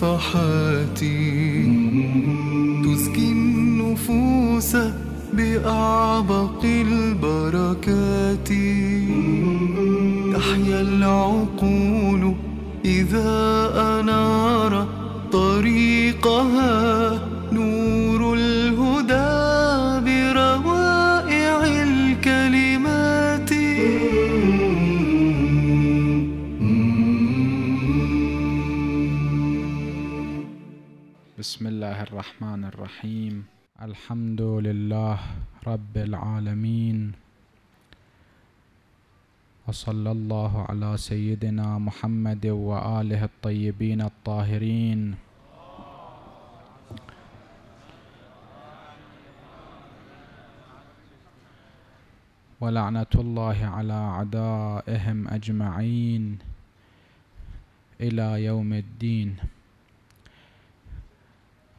صفحاتي تزكي النفوس بأعبار الرحمن الرحيم الحمد لله رب العالمين وصلى الله على سيدنا محمد وآله الطيبين الطاهرين ولعنة الله على أعدائهم أجمعين إلى يوم الدين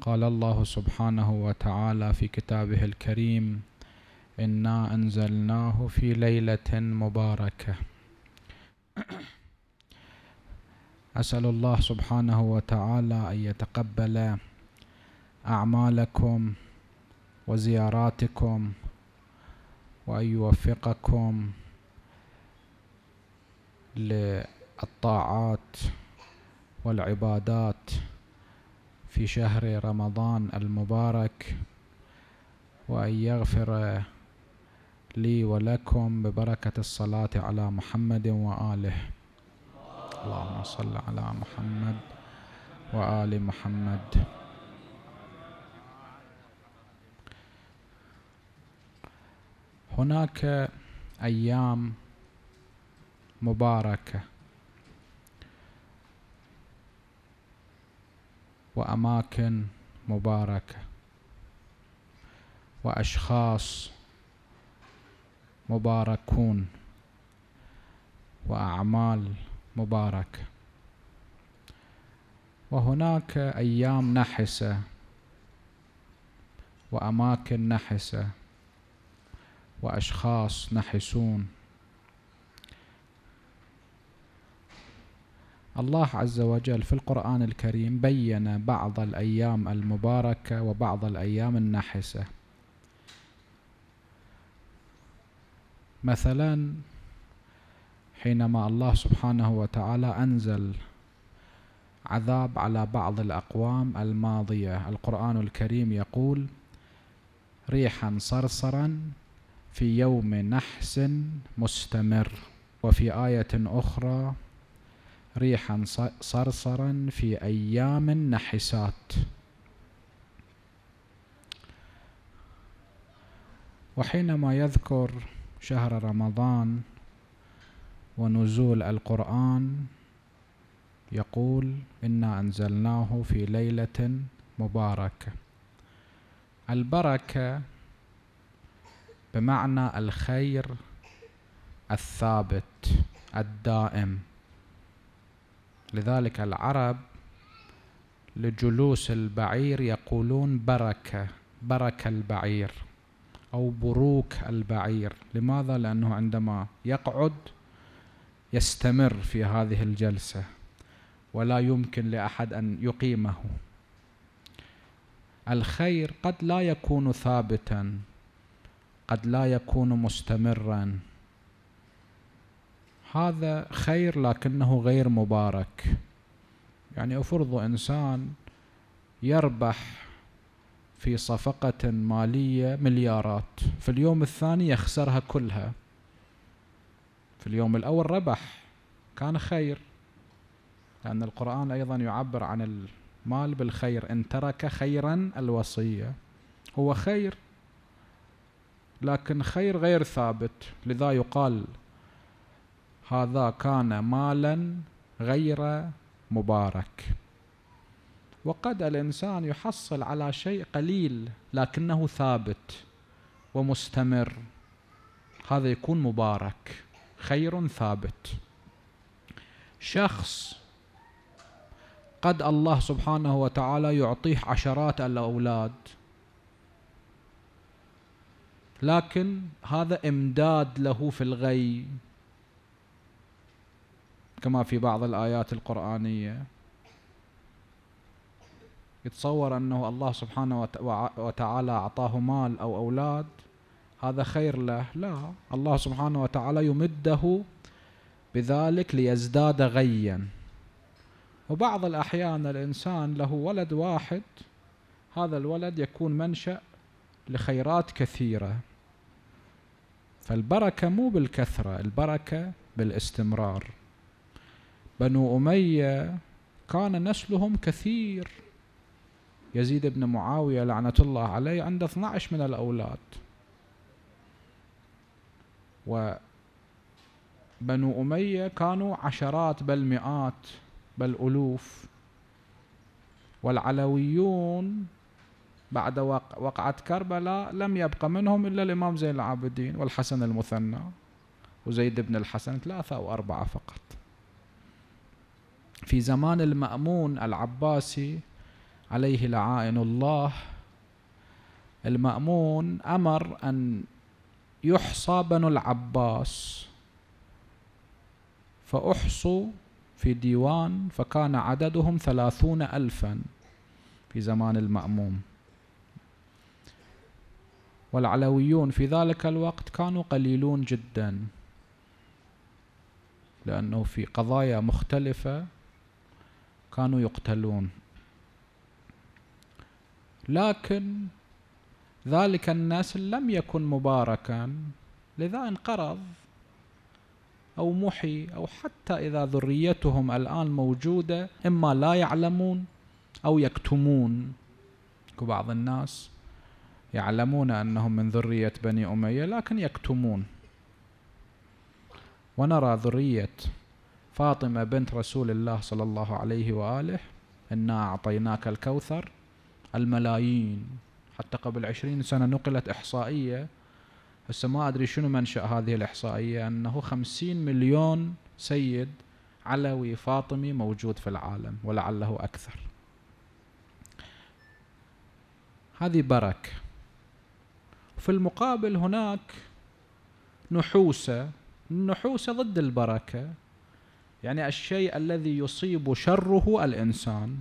قال الله سبحانه وتعالى في كتابه الكريم انا انزلناه في ليله مباركه اسال الله سبحانه وتعالى ان يتقبل اعمالكم وزياراتكم وان يوفقكم للطاعات والعبادات في شهر رمضان المبارك وأن يغفر لي ولكم ببركة الصلاة على محمد وآله اللهم صل على محمد وآل محمد هناك أيام مباركة وأماكن مباركة وأشخاص مباركون وأعمال مباركة وهناك أيام نحسة وأماكن نحسة وأشخاص نحسون الله عز وجل في القرآن الكريم بين بعض الأيام المباركة وبعض الأيام النحسة مثلا حينما الله سبحانه وتعالى أنزل عذاب على بعض الأقوام الماضية القرآن الكريم يقول ريحا صرصرا في يوم نحس مستمر وفي آية أخرى ريحا صرصرا في أيام نحسات وحينما يذكر شهر رمضان ونزول القرآن يقول إنا أنزلناه في ليلة مباركة البركة بمعنى الخير الثابت الدائم لذلك العرب لجلوس البعير يقولون بركة برك البعير أو بروك البعير لماذا؟ لأنه عندما يقعد يستمر في هذه الجلسة ولا يمكن لأحد أن يقيمه الخير قد لا يكون ثابتا قد لا يكون مستمرا هذا خير لكنه غير مبارك يعني افرض انسان يربح في صفقة مالية مليارات في اليوم الثاني يخسرها كلها في اليوم الأول ربح كان خير لأن القرآن أيضا يعبر عن المال بالخير إن ترك خيرا الوصية هو خير لكن خير غير ثابت لذا يقال هذا كان مالا غير مبارك وقد الانسان يحصل على شيء قليل لكنه ثابت ومستمر هذا يكون مبارك خير ثابت شخص قد الله سبحانه وتعالى يعطيه عشرات الاولاد لكن هذا امداد له في الغي كما في بعض الآيات القرآنية يتصور أنه الله سبحانه وتعالى أعطاه مال أو أولاد هذا خير له لا الله سبحانه وتعالى يمده بذلك ليزداد غيا وبعض الأحيان الإنسان له ولد واحد هذا الولد يكون منشأ لخيرات كثيرة فالبركة مو بالكثرة البركة بالاستمرار بنو أمية كان نسلهم كثير يزيد بن معاوية لعنة الله عليه عنده 12 من الأولاد وبنو أمية كانوا عشرات بل مئات بل ألوف والعلويون بعد وقعة كربلاء لم يبقى منهم إلا الإمام زين العابدين والحسن المثنى وزيد بن الحسن ثلاثة أو أربعة فقط في زمان المأمون العباسي عليه لعائن الله المأمون أمر أن يحصى بنو العباس فأحصوا في ديوان فكان عددهم ثلاثون ألفا في زمان المأموم والعلويون في ذلك الوقت كانوا قليلون جدا لأنه في قضايا مختلفة كانوا يقتلون لكن ذلك النسل لم يكن مباركا لذا انقرض أو محي أو حتى إذا ذريتهم الآن موجودة إما لا يعلمون أو يكتمون بعض الناس يعلمون أنهم من ذرية بني أمية لكن يكتمون ونرى ذرية فاطمة بنت رسول الله صلى الله عليه وآله إنا أعطيناك الكوثر الملايين حتى قبل عشرين سنة نقلت إحصائية هسه ما أدري شنو منشأ هذه الإحصائية أنه خمسين مليون سيد علوي فاطمي موجود في العالم ولعله أكثر هذه بركة في المقابل هناك نحوسة النحوسة ضد البركة يعني الشيء الذي يصيب شره الإنسان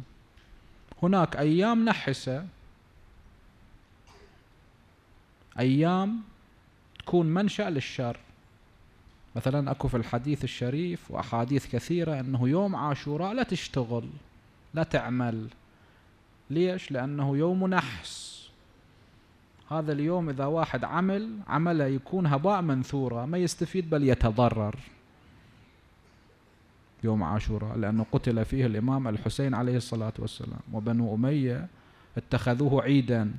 هناك أيام نحسة أيام تكون منشأ للشر مثلا أكو في الحديث الشريف وأحاديث كثيرة أنه يوم عاشوراء لا تشتغل لا تعمل ليش؟ لأنه يوم نحس هذا اليوم إذا واحد عمل عمله يكون هباء منثورة ما يستفيد بل يتضرر يوم عاشوراء لأنه قتل فيه الإمام الحسين عليه الصلاة والسلام وبنو أمية اتخذوه عيدا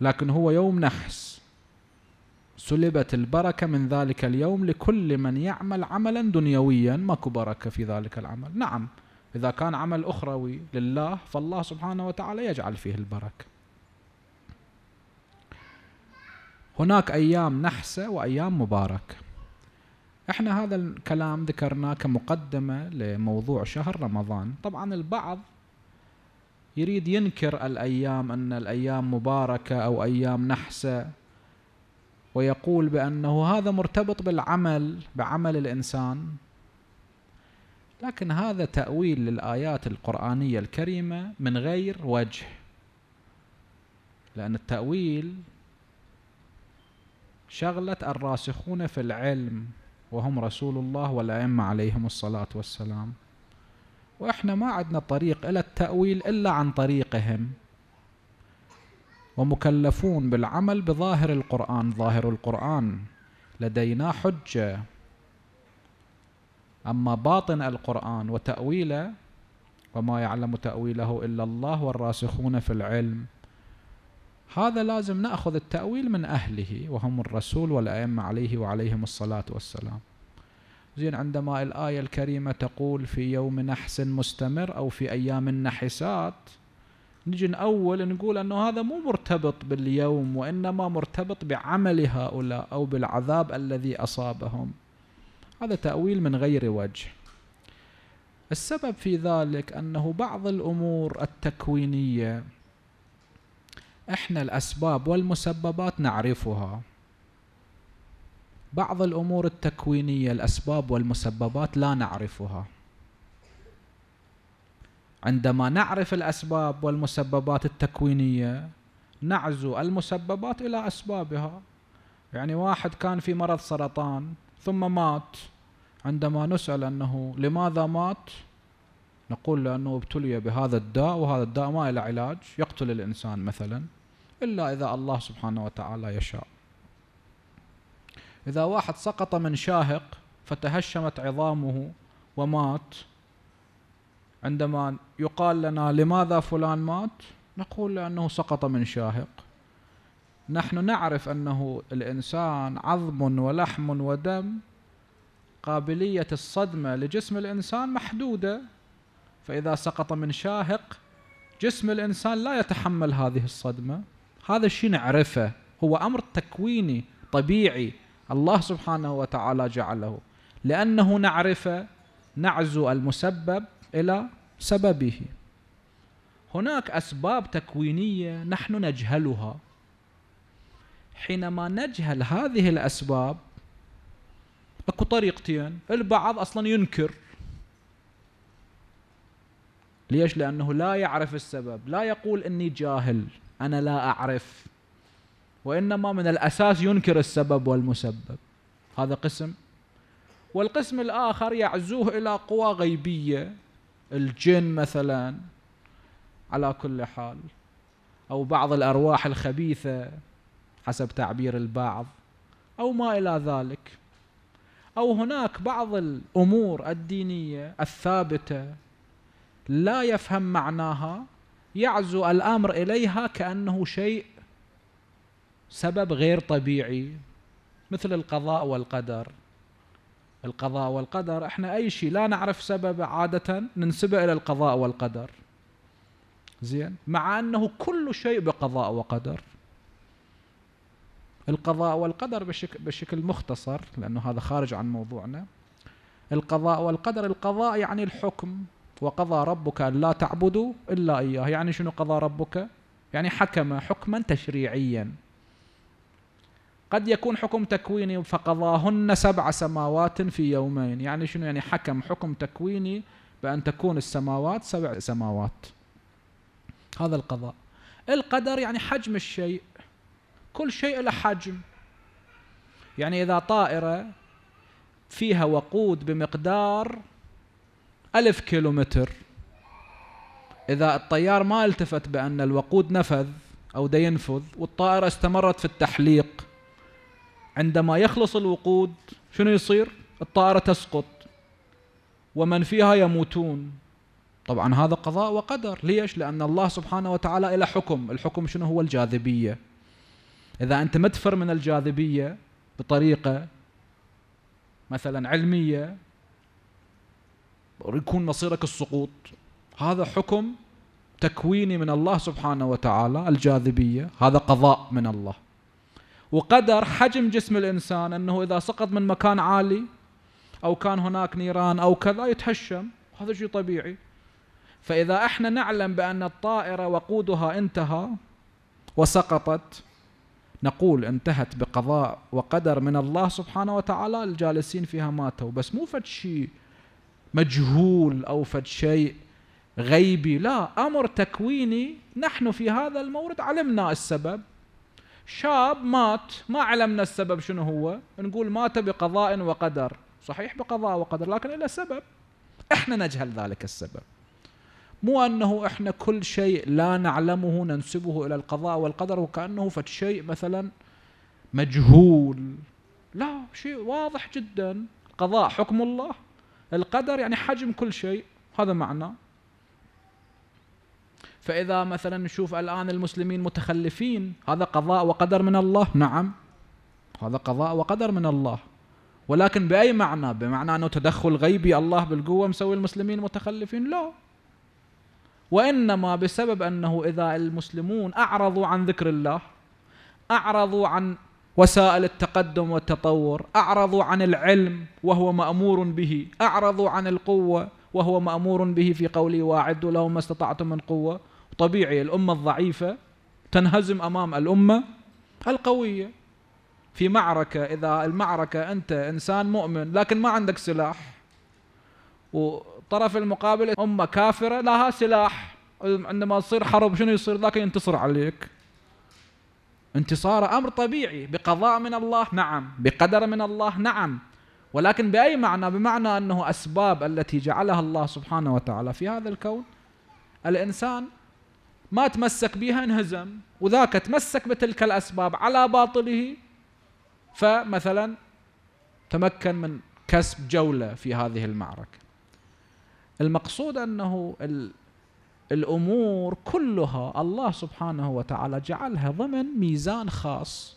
لكن هو يوم نحس سلبت البركة من ذلك اليوم لكل من يعمل عملا دنيويا ماكو بركة في ذلك العمل نعم إذا كان عمل أخروي لله فالله سبحانه وتعالى يجعل فيه البركة هناك أيام نحسة وأيام مباركة احنا هذا الكلام ذكرناه كمقدمه لموضوع شهر رمضان طبعا البعض يريد ينكر الايام ان الايام مباركه او ايام نحسه ويقول بانه هذا مرتبط بالعمل بعمل الانسان لكن هذا تاويل للايات القرانيه الكريمه من غير وجه لان التاويل شغله الراسخون في العلم وهم رسول الله والأئمة عليهم الصلاة والسلام وإحنا ما عندنا طريق إلى التأويل إلا عن طريقهم ومكلفون بالعمل بظاهر القرآن ظاهر القرآن لدينا حجة أما باطن القرآن وتأويله وما يعلم تأويله إلا الله والراسخون في العلم هذا لازم ناخذ التاويل من اهله وهم الرسول والائمه عليه وعليهم الصلاه والسلام زين عندما الايه الكريمه تقول في يوم نحس مستمر او في ايام النحسات نجي نأول نقول أنه هذا مو مرتبط باليوم وإنما مرتبط بعمل هؤلاء أو بالعذاب الذي أصابهم هذا تأويل من غير وجه السبب في ذلك أنه بعض الأمور التكوينية احنا الاسباب والمسببات نعرفها بعض الامور التكوينيه الاسباب والمسببات لا نعرفها عندما نعرف الاسباب والمسببات التكوينيه نعزو المسببات الى اسبابها يعني واحد كان في مرض سرطان ثم مات عندما نسال انه لماذا مات نقول لانه ابتلي بهذا الداء وهذا الداء ما له علاج يقتل الانسان مثلا إلا إذا الله سبحانه وتعالى يشاء إذا واحد سقط من شاهق فتهشمت عظامه ومات عندما يقال لنا لماذا فلان مات نقول لأنه سقط من شاهق نحن نعرف أنه الإنسان عظم ولحم ودم قابلية الصدمة لجسم الإنسان محدودة فإذا سقط من شاهق جسم الإنسان لا يتحمل هذه الصدمة هذا الشيء نعرفه هو أمر تكويني طبيعي الله سبحانه وتعالى جعله لأنه نعرفه نعزو المسبب إلى سببه هناك أسباب تكوينية نحن نجهلها حينما نجهل هذه الأسباب اكو طريقتين البعض أصلا ينكر ليش لأنه لا يعرف السبب لا يقول أني جاهل أنا لا أعرف وإنما من الأساس ينكر السبب والمسبب هذا قسم والقسم الآخر يعزوه إلى قوى غيبية الجن مثلا على كل حال أو بعض الأرواح الخبيثة حسب تعبير البعض أو ما إلى ذلك أو هناك بعض الأمور الدينية الثابتة لا يفهم معناها يعزو الامر اليها كانه شيء سبب غير طبيعي مثل القضاء والقدر القضاء والقدر احنا اي شيء لا نعرف سببه عاده ننسبه الى القضاء والقدر زين مع انه كل شيء بقضاء وقدر القضاء والقدر بشكل, بشكل مختصر لانه هذا خارج عن موضوعنا القضاء والقدر القضاء يعني الحكم وقضى ربك ألا تعبدوا إلا إياه يعني شنو قضى ربك يعني حكم حكما تشريعيا قد يكون حكم تكويني فقضاهن سبع سماوات في يومين يعني شنو يعني حكم حكم تكويني بأن تكون السماوات سبع سماوات هذا القضاء القدر يعني حجم الشيء كل شيء له حجم يعني إذا طائرة فيها وقود بمقدار ألف كيلومتر إذا الطيار ما التفت بأن الوقود نفذ أو دا ينفذ والطائرة استمرت في التحليق عندما يخلص الوقود شنو يصير؟ الطائرة تسقط ومن فيها يموتون طبعا هذا قضاء وقدر ليش؟ لأن الله سبحانه وتعالى إلى حكم الحكم شنو هو الجاذبية إذا أنت متفر من الجاذبية بطريقة مثلا علمية يكون مصيرك السقوط هذا حكم تكويني من الله سبحانه وتعالى الجاذبية هذا قضاء من الله وقدر حجم جسم الإنسان أنه إذا سقط من مكان عالي أو كان هناك نيران أو كذا يتهشم هذا شيء طبيعي فإذا احنا نعلم بأن الطائرة وقودها انتهى وسقطت نقول انتهت بقضاء وقدر من الله سبحانه وتعالى الجالسين فيها ماتوا بس مو فد شيء مجهول او فد شيء غيبي لا أمر تكويني نحن في هذا المورد علمنا السبب شاب مات ما علمنا السبب شنو هو نقول مات بقضاء وقدر صحيح بقضاء وقدر لكن إلى سبب احنا نجهل ذلك السبب مو أنه احنا كل شيء لا نعلمه ننسبه إلى القضاء والقدر وكأنه فد شيء مثلا مجهول لا شيء واضح جدا قضاء حكم الله القدر يعني حجم كل شيء هذا معنى فإذا مثلا نشوف الآن المسلمين متخلفين هذا قضاء وقدر من الله نعم هذا قضاء وقدر من الله ولكن بأي معنى بمعنى أنه تدخل غيبي الله بالقوة مسوي المسلمين متخلفين لا وإنما بسبب أنه إذا المسلمون أعرضوا عن ذكر الله أعرضوا عن وسائل التقدم والتطور أعرضوا عن العلم وهو مأمور به أعرضوا عن القوة وهو مأمور به في قوله وأعدوا لهم ما استطعتم من قوة طبيعي الأمة الضعيفة تنهزم أمام الأمة القوية في معركة إذا المعركة أنت إنسان مؤمن لكن ما عندك سلاح وطرف المقابل أمة كافرة لها سلاح عندما تصير حرب شنو يصير ذاك ينتصر عليك انتصار أمر طبيعي بقضاء من الله نعم بقدر من الله نعم ولكن بأي معنى بمعنى أنه أسباب التي جعلها الله سبحانه وتعالى في هذا الكون الإنسان ما تمسك بها انهزم وذاك تمسك بتلك الأسباب على باطله فمثلا تمكن من كسب جولة في هذه المعركة المقصود أنه الامور كلها الله سبحانه وتعالى جعلها ضمن ميزان خاص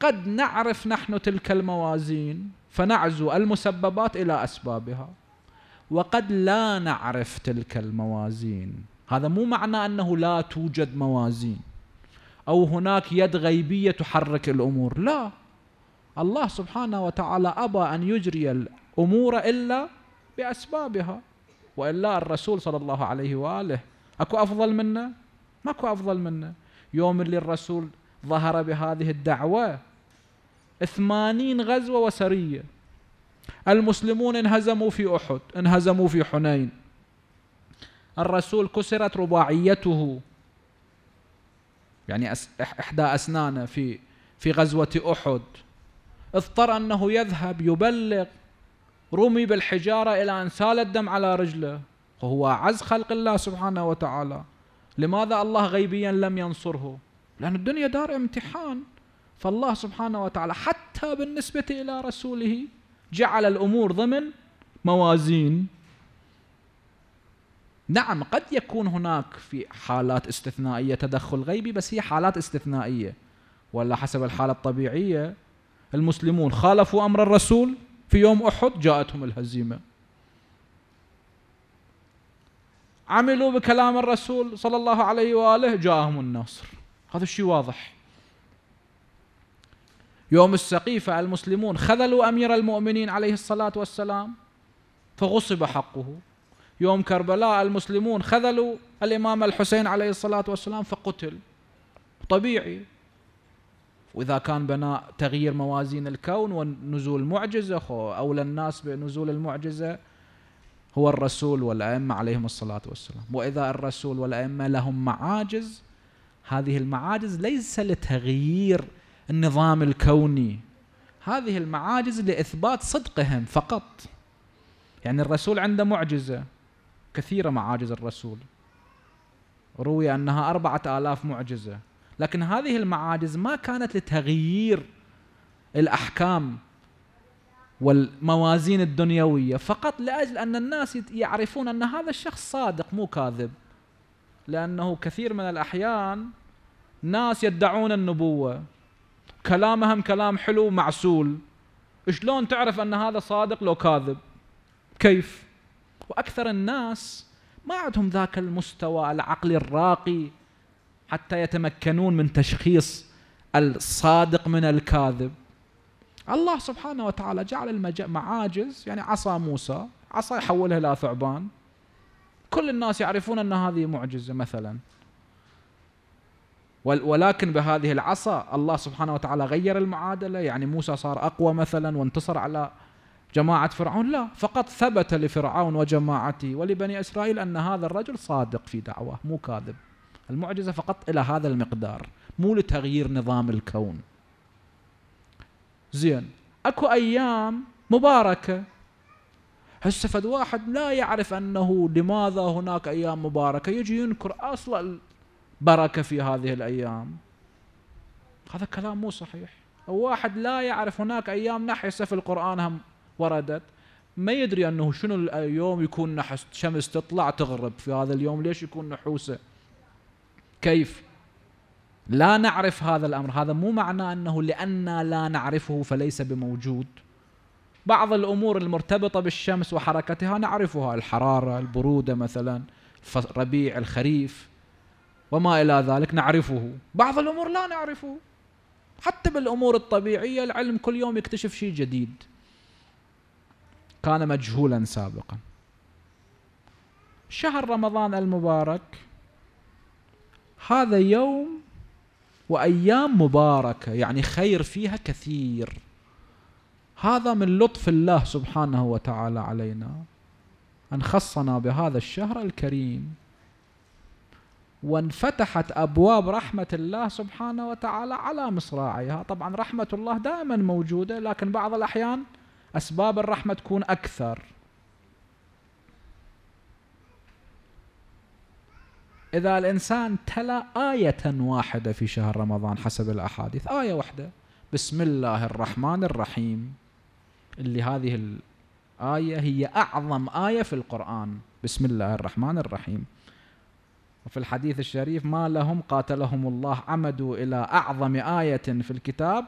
قد نعرف نحن تلك الموازين فنعزو المسببات الى اسبابها وقد لا نعرف تلك الموازين هذا مو معنى انه لا توجد موازين او هناك يد غيبيه تحرك الامور لا الله سبحانه وتعالى ابى ان يجري الامور الا باسبابها والا الرسول صلى الله عليه واله اكو افضل منه؟ ماكو افضل منه يوم اللي الرسول ظهر بهذه الدعوه ثمانين غزوه وسريه المسلمون انهزموا في احد انهزموا في حنين الرسول كسرت رباعيته يعني احدى اسنانه في في غزوه احد اضطر انه يذهب يبلغ رمي بالحجارة إلى أن سال الدم على رجله وهو أعز خلق الله سبحانه وتعالى لماذا الله غيبيا لم ينصره لأن الدنيا دار امتحان فالله سبحانه وتعالى حتى بالنسبة إلى رسوله جعل الأمور ضمن موازين نعم قد يكون هناك في حالات استثنائية تدخل غيبي بس هي حالات استثنائية ولا حسب الحالة الطبيعية المسلمون خالفوا أمر الرسول في يوم أحد جاءتهم الهزيمة عملوا بكلام الرسول صلى الله عليه وآله جاءهم النصر هذا الشيء واضح يوم السقيفة المسلمون خذلوا أمير المؤمنين عليه الصلاة والسلام فغصب حقه يوم كربلاء المسلمون خذلوا الإمام الحسين عليه الصلاة والسلام فقتل طبيعي واذا كان بناء تغيير موازين الكون ونزول معجزه اولى الناس بنزول المعجزه هو الرسول والائمه عليهم الصلاه والسلام واذا الرسول والائمه لهم معاجز هذه المعاجز ليس لتغيير النظام الكوني هذه المعاجز لاثبات صدقهم فقط يعني الرسول عنده معجزه كثيره معاجز الرسول روي انها اربعه الاف معجزه لكن هذه المعاجز ما كانت لتغيير الأحكام والموازين الدنيوية فقط لأجل أن الناس يعرفون أن هذا الشخص صادق مو كاذب لأنه كثير من الأحيان ناس يدعون النبوة كلامهم كلام حلو معسول شلون تعرف أن هذا صادق لو كاذب كيف وأكثر الناس ما عندهم ذاك المستوى العقلي الراقي حتى يتمكنون من تشخيص الصادق من الكاذب الله سبحانه وتعالى جعل المعاجز يعني عصا موسى عصا يحولها الى ثعبان كل الناس يعرفون ان هذه معجزه مثلا ولكن بهذه العصا الله سبحانه وتعالى غير المعادله يعني موسى صار اقوى مثلا وانتصر على جماعه فرعون لا فقط ثبت لفرعون وجماعته ولبني اسرائيل ان هذا الرجل صادق في دعواه مو كاذب المعجزة فقط إلى هذا المقدار مو لتغيير نظام الكون زين اكو ايام مباركه هسه فد واحد لا يعرف انه لماذا هناك ايام مباركه يجي ينكر اصلا البركه في هذه الايام هذا كلام مو صحيح او واحد لا يعرف هناك ايام نحسه في القران هم وردت ما يدري انه شنو اليوم يكون نحس شمس تطلع تغرب في هذا اليوم ليش يكون نحوسه كيف لا نعرف هذا الامر هذا مو معنى انه لأننا لا نعرفه فليس بموجود بعض الامور المرتبطه بالشمس وحركتها نعرفها الحراره البروده مثلا الربيع الخريف وما الى ذلك نعرفه بعض الامور لا نعرفه حتى بالامور الطبيعيه العلم كل يوم يكتشف شيء جديد كان مجهولا سابقا شهر رمضان المبارك هذا يوم وايام مباركه يعني خير فيها كثير هذا من لطف الله سبحانه وتعالى علينا ان خصنا بهذا الشهر الكريم وانفتحت ابواب رحمه الله سبحانه وتعالى على مصراعيها، طبعا رحمه الله دائما موجوده لكن بعض الاحيان اسباب الرحمه تكون اكثر. إذا الإنسان تلا آية واحدة في شهر رمضان حسب الأحاديث آية واحدة بسم الله الرحمن الرحيم اللي هذه الآية هي أعظم آية في القرآن بسم الله الرحمن الرحيم وفي الحديث الشريف ما لهم قاتلهم الله عمدوا إلى أعظم آية في الكتاب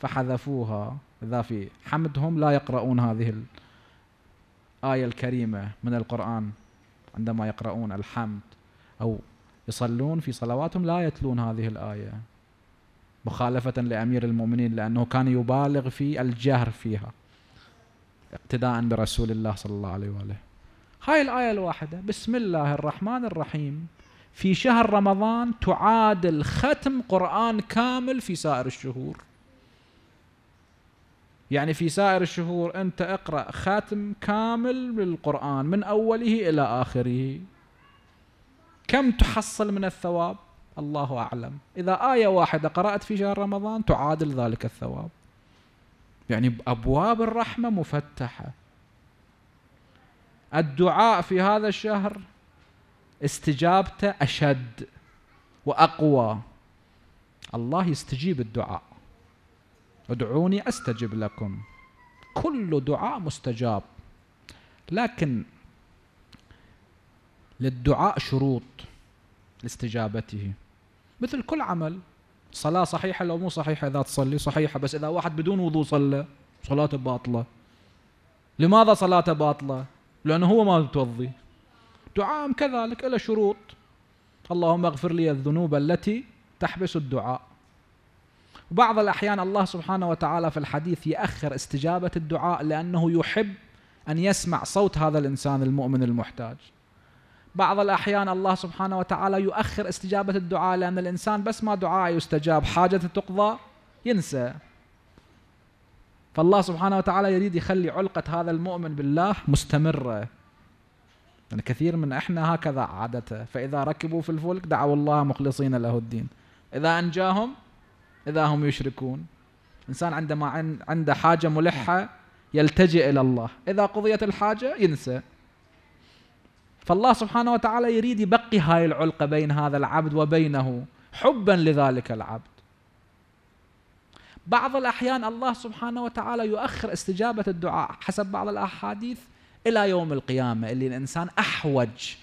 فحذفوها إذا في حمدهم لا يقرؤون هذه الآية الكريمة من القرآن عندما يقرؤون الحمد أو يصلون في صلواتهم لا يتلون هذه الآية مخالفة لأمير المؤمنين لأنه كان يبالغ في الجهر فيها اقتداء برسول الله صلى الله عليه وآله هاي الآية الواحدة بسم الله الرحمن الرحيم في شهر رمضان تعادل ختم قرآن كامل في سائر الشهور يعني في سائر الشهور أنت اقرأ ختم كامل للقران من أوله إلى آخره كم تحصل من الثواب الله أعلم إذا آية واحدة قرأت في شهر رمضان تعادل ذلك الثواب يعني أبواب الرحمة مفتحة الدعاء في هذا الشهر استجابته أشد وأقوى الله يستجيب الدعاء ادعوني أستجب لكم كل دعاء مستجاب لكن للدعاء شروط لاستجابته مثل كل عمل صلاة صحيحة لو مو صحيحة إذا تصلي صحيحة بس إذا واحد بدون وضوء صلى صلاته باطلة لماذا صلاته باطلة؟ لأنه هو ما متوضي دعاء كذلك له شروط اللهم اغفر لي الذنوب التي تحبس الدعاء بعض الأحيان الله سبحانه وتعالى في الحديث يأخر استجابة الدعاء لأنه يحب أن يسمع صوت هذا الإنسان المؤمن المحتاج بعض الأحيان الله سبحانه وتعالى يؤخر استجابة الدعاء لأن الإنسان بس ما دعاء يستجاب حاجته تقضى ينسى فالله سبحانه وتعالى يريد يخلي علقة هذا المؤمن بالله مستمرة يعني كثير من احنا هكذا عادته فإذا ركبوا في الفلك دعوا الله مخلصين له الدين إذا أنجاهم إذا هم يشركون إنسان عندما عنده حاجة ملحة يلتجئ إلى الله إذا قضيت الحاجة ينسى فالله سبحانه وتعالى يريد يبقي هاي العلقة بين هذا العبد وبينه حبا لذلك العبد بعض الأحيان الله سبحانه وتعالى يؤخر استجابة الدعاء حسب بعض الأحاديث إلى يوم القيامة اللي الإنسان أحوج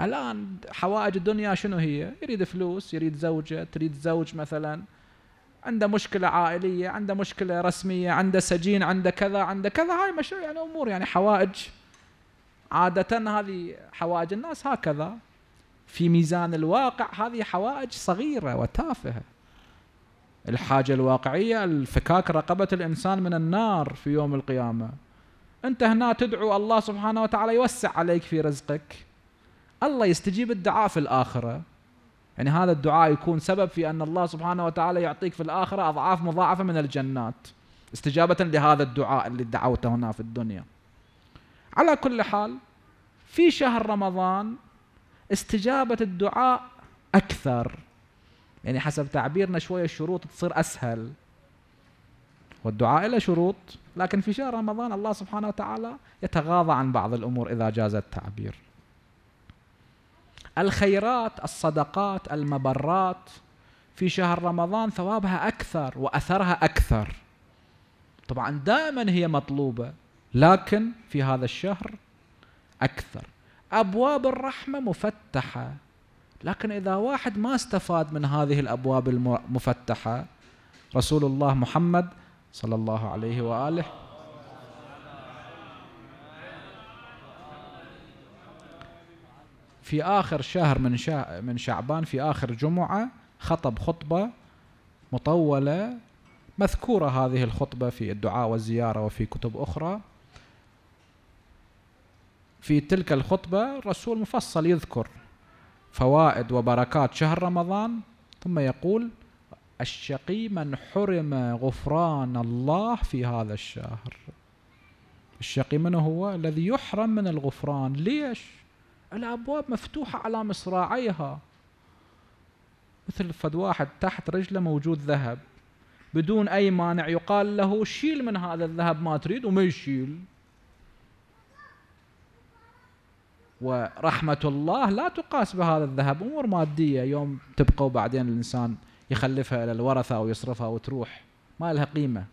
الآن حوائج الدنيا شنو هي يريد فلوس يريد زوجة تريد زوج مثلا عنده مشكلة عائلية عنده مشكلة رسمية عنده سجين عنده كذا عنده كذا هاي مش يعني أمور يعني حوائج عادة هذه حوائج الناس هكذا في ميزان الواقع هذه حوائج صغيرة وتافهة الحاجة الواقعية الفكاك رقبة الإنسان من النار في يوم القيامة أنت هنا تدعو الله سبحانه وتعالى يوسع عليك في رزقك الله يستجيب الدعاء في الآخرة يعني هذا الدعاء يكون سبب في أن الله سبحانه وتعالى يعطيك في الآخرة أضعاف مضاعفة من الجنات استجابة لهذا الدعاء اللي دعوته هنا في الدنيا على كل حال في شهر رمضان استجابة الدعاء أكثر يعني حسب تعبيرنا شوية الشروط تصير أسهل والدعاء له شروط لكن في شهر رمضان الله سبحانه وتعالى يتغاضى عن بعض الأمور إذا جاز التعبير الخيرات الصدقات المبرات في شهر رمضان ثوابها أكثر وأثرها أكثر طبعا دائما هي مطلوبة لكن في هذا الشهر أكثر أبواب الرحمة مفتحة لكن إذا واحد ما استفاد من هذه الأبواب المفتحة رسول الله محمد صلى الله عليه وآله في آخر شهر من من شعبان في آخر جمعة خطب خطبة مطولة مذكورة هذه الخطبة في الدعاء والزيارة وفي كتب أخرى في تلك الخطبة الرسول مفصل يذكر فوائد وبركات شهر رمضان ثم يقول الشقي من حرم غفران الله في هذا الشهر الشقي من هو الذي يحرم من الغفران ليش الأبواب مفتوحة على مصراعيها مثل فد واحد تحت رجله موجود ذهب بدون أي مانع يقال له شيل من هذا الذهب ما تريد وما يشيل ورحمة الله لا تقاس بهذا الذهب أمور مادية يوم تبقى وبعدين الإنسان يخلفها إلى الورثة أو يصرفها وتروح ما لها قيمة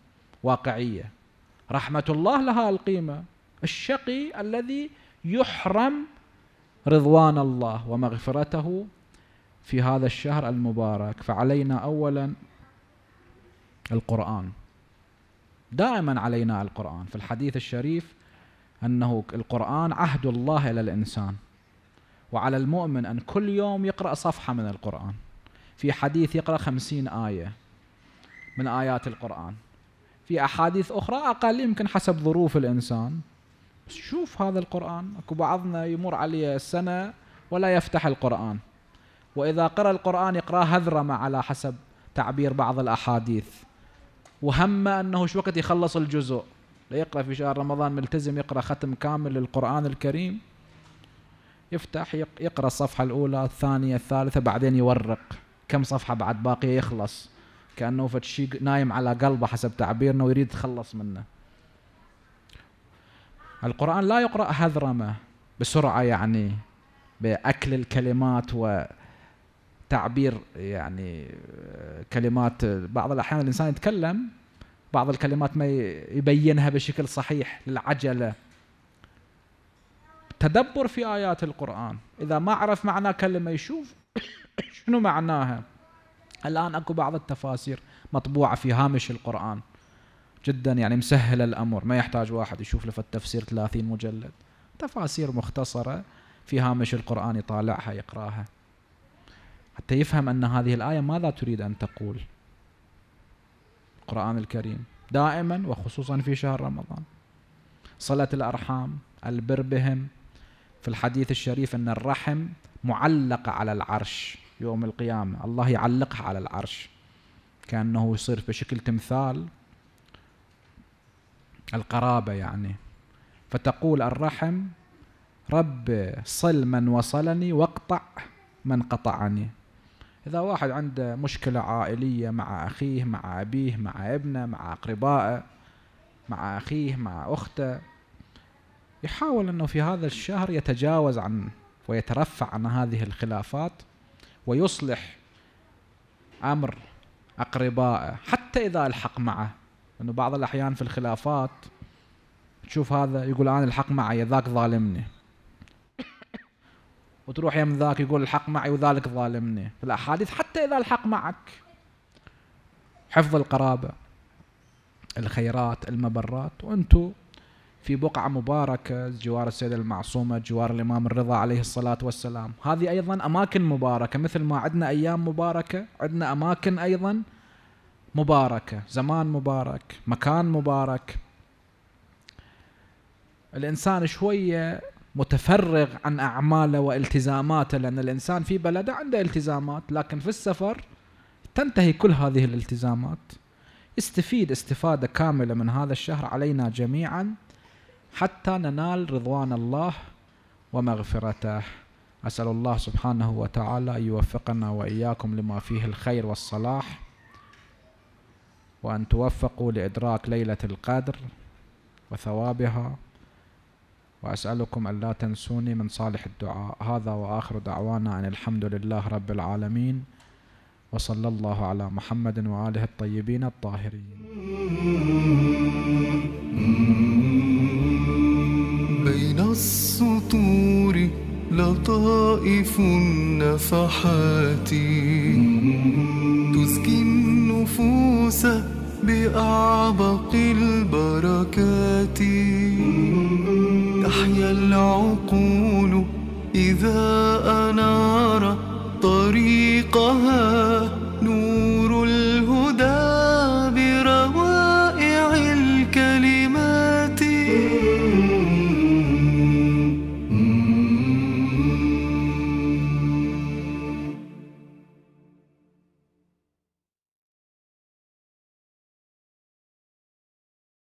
واقعية رحمة الله لها القيمة الشقي الذي يحرم رضوان الله ومغفرته في هذا الشهر المبارك فعلينا أولا القرآن دائما علينا القرآن في الحديث الشريف أنه القرآن عهد الله إلى الإنسان وعلى المؤمن أن كل يوم يقرأ صفحة من القرآن في حديث يقرأ خمسين آية من آيات القرآن في أحاديث أخرى أقل يمكن حسب ظروف الإنسان بس شوف هذا القرآن أكو بعضنا يمر عليه السنة ولا يفتح القرآن وإذا قرأ القرآن يقرأ هذرمة على حسب تعبير بعض الأحاديث وهم أنه شو وقت يخلص الجزء لا يقرأ في شهر رمضان ملتزم يقرأ ختم كامل للقرآن الكريم يفتح يقرأ الصفحة الأولى الثانية الثالثة بعدين يورق كم صفحة بعد باقية يخلص كأنه فتشي نايم على قلبه حسب تعبيرنا ويريد يتخلص منه القرآن لا يقرأ هذرمة بسرعة يعني بأكل الكلمات وتعبير يعني آه، كلمات آه، بعض الأحيان الإنسان يتكلم بعض الكلمات ما يبينها بشكل صحيح للعجله تدبر في ايات القران اذا ما عرف معنى كلمه يشوف شنو معناها الان اكو بعض التفاسير مطبوعه في هامش القران جدا يعني مسهل الامر ما يحتاج واحد يشوف له في التفسير 30 مجلد تفاسير مختصره في هامش القران يطالعها يقراها حتى يفهم ان هذه الايه ماذا تريد ان تقول القرآن الكريم دائما وخصوصا في شهر رمضان صلة الأرحام البر بهم في الحديث الشريف أن الرحم معلقة على العرش يوم القيامة الله يعلقها على العرش كأنه يصير بشكل تمثال القرابة يعني فتقول الرحم رب صل من وصلني واقطع من قطعني إذا واحد عنده مشكلة عائلية مع أخيه مع أبيه مع ابنه مع أقربائه مع أخيه مع أخته يحاول أنه في هذا الشهر يتجاوز عن ويترفع عن هذه الخلافات ويصلح أمر أقربائه حتى إذا الحق معه لأنه بعض الأحيان في الخلافات تشوف هذا يقول أنا الحق معي ذاك ظالمني وتروح يم ذاك يقول الحق معي وذلك ظالمني في الأحاديث حتى إذا الحق معك حفظ القرابة الخيرات المبرات وأنتم في بقعة مباركة جوار السيدة المعصومة جوار الإمام الرضا عليه الصلاة والسلام هذه أيضا أماكن مباركة مثل ما عندنا أيام مباركة عندنا أماكن أيضا مباركة زمان مبارك مكان مبارك الإنسان شوية متفرغ عن أعماله والتزاماته لأن الإنسان في بلده عنده التزامات لكن في السفر تنتهي كل هذه الالتزامات استفيد استفادة كاملة من هذا الشهر علينا جميعا حتى ننال رضوان الله ومغفرته أسأل الله سبحانه وتعالى أن يوفقنا وإياكم لما فيه الخير والصلاح وأن توفقوا لإدراك ليلة القدر وثوابها وأسألكم ألا تنسوني من صالح الدعاء هذا وآخر دعوانا أن الحمد لله رب العالمين وصلى الله على محمد وآله الطيبين الطاهرين بين السطور لطائف النفحات تزكي النفوس بأعبق البركات العقول إذا أنار طريقها